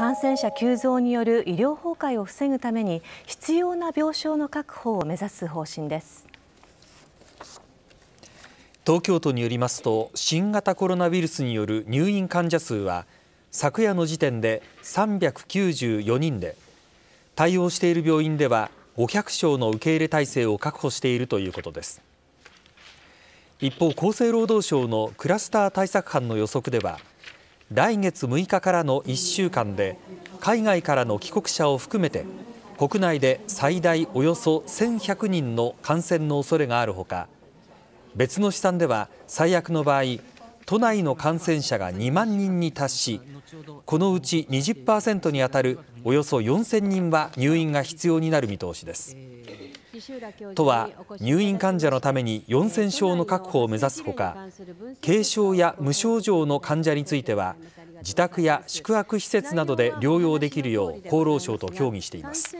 感染者急増による医療崩壊を防ぐために必要な病床の確保を目指す方針です東京都によりますと新型コロナウイルスによる入院患者数は昨夜の時点で394人で対応している病院では500床の受け入れ体制を確保しているということです一方厚生労働省のクラスター対策班の予測では来月6日からの1週間で海外からの帰国者を含めて国内で最大およそ1100人の感染の恐れがあるほか別の試算では最悪の場合都内の感染者が2万人に達しこのうち20%に当たるおよそ4000人は入院が必要になる見通しです。都は入院患者のために4000床の確保を目指すほか軽症や無症状の患者については自宅や宿泊施設などで療養できるよう厚労省と協議しています。